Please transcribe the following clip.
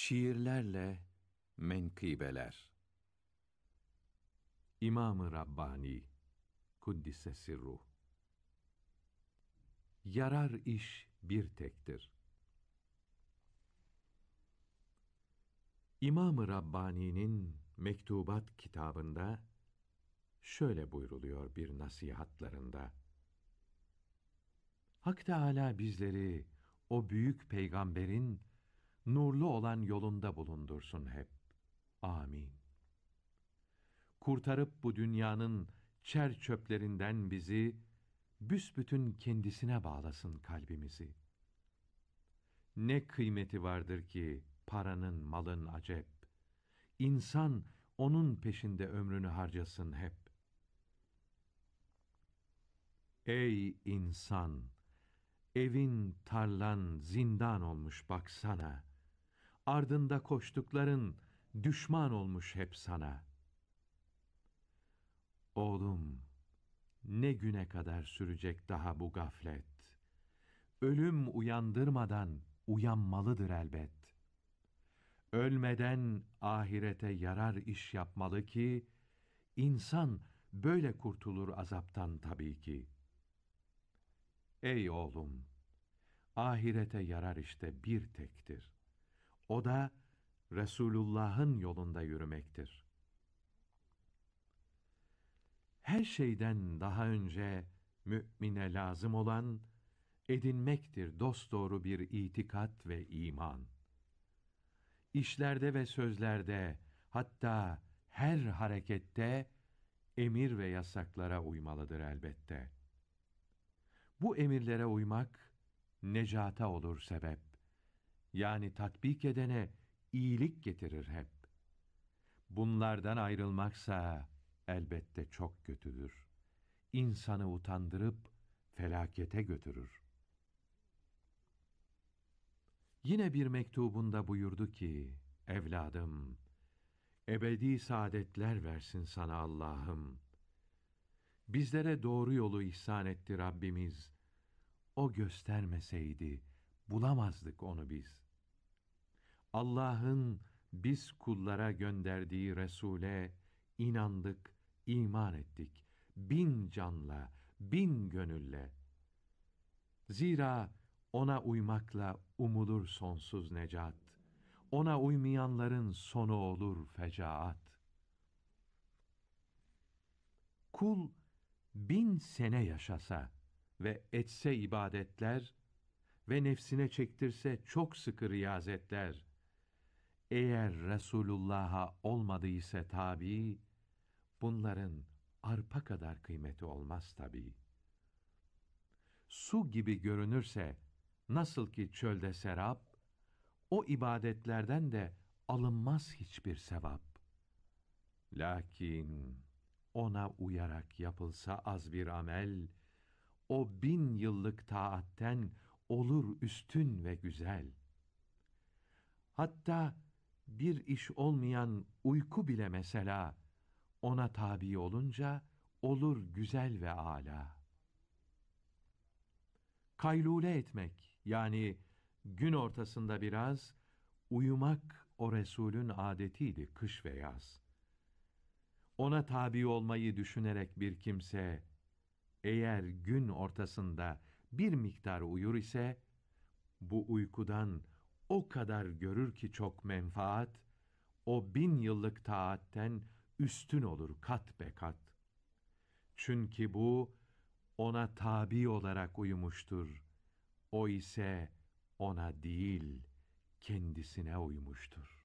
Şiirlerle Menkıbeler İmam-ı Rabbani Kuddise Sirruh Yarar iş bir tektir. İmam-ı Rabbani'nin mektubat kitabında şöyle buyruluyor bir nasihatlarında. Hak Teâlâ bizleri o büyük peygamberin nurlu olan yolunda bulundursun hep. Amin. Kurtarıp bu dünyanın çer çöplerinden bizi, büsbütün kendisine bağlasın kalbimizi. Ne kıymeti vardır ki paranın, malın acep. İnsan onun peşinde ömrünü harcasın hep. Ey insan! Evin, tarlan, zindan olmuş baksana.'' ardında koştukların düşman olmuş hep sana. Oğlum, ne güne kadar sürecek daha bu gaflet? Ölüm uyandırmadan uyanmalıdır elbet. Ölmeden ahirete yarar iş yapmalı ki, insan böyle kurtulur azaptan tabii ki. Ey oğlum! Ahirete yarar işte bir tektir.'' O da Resulullah'ın yolunda yürümektir. Her şeyden daha önce mümine lazım olan edinmektir dosdoğru bir itikat ve iman. İşlerde ve sözlerde hatta her harekette emir ve yasaklara uymalıdır elbette. Bu emirlere uymak necata olur sebep yani tatbik edene iyilik getirir hep. Bunlardan ayrılmaksa elbette çok kötüdür. İnsanı utandırıp felakete götürür. Yine bir mektubunda buyurdu ki, Evladım, ebedi saadetler versin sana Allah'ım. Bizlere doğru yolu ihsan etti Rabbimiz. O göstermeseydi, bulamazdık onu biz. Allah'ın biz kullara gönderdiği Resul'e inandık, iman ettik. Bin canla, bin gönülle. Zira ona uymakla umulur sonsuz necat. Ona uymayanların sonu olur fecaat. Kul bin sene yaşasa ve etse ibadetler, ve nefsine çektirse çok sıkı riyazetler. Eğer Resulullah'a olmadıysa tabi, bunların arpa kadar kıymeti olmaz tabi. Su gibi görünürse, nasıl ki çölde serap, o ibadetlerden de alınmaz hiçbir sevap. Lakin ona uyarak yapılsa az bir amel, o bin yıllık taatten olur üstün ve güzel. Hatta bir iş olmayan uyku bile mesela ona tabi olunca olur güzel ve âlâ. Kaylule etmek yani gün ortasında biraz uyumak o Resul'ün adetiydi kış ve yaz. Ona tabi olmayı düşünerek bir kimse eğer gün ortasında bir miktar uyur ise, bu uykudan o kadar görür ki çok menfaat, o bin yıllık taatten üstün olur kat be kat. Çünkü bu, ona tabi olarak uyumuştur. O ise ona değil, kendisine uymuştur.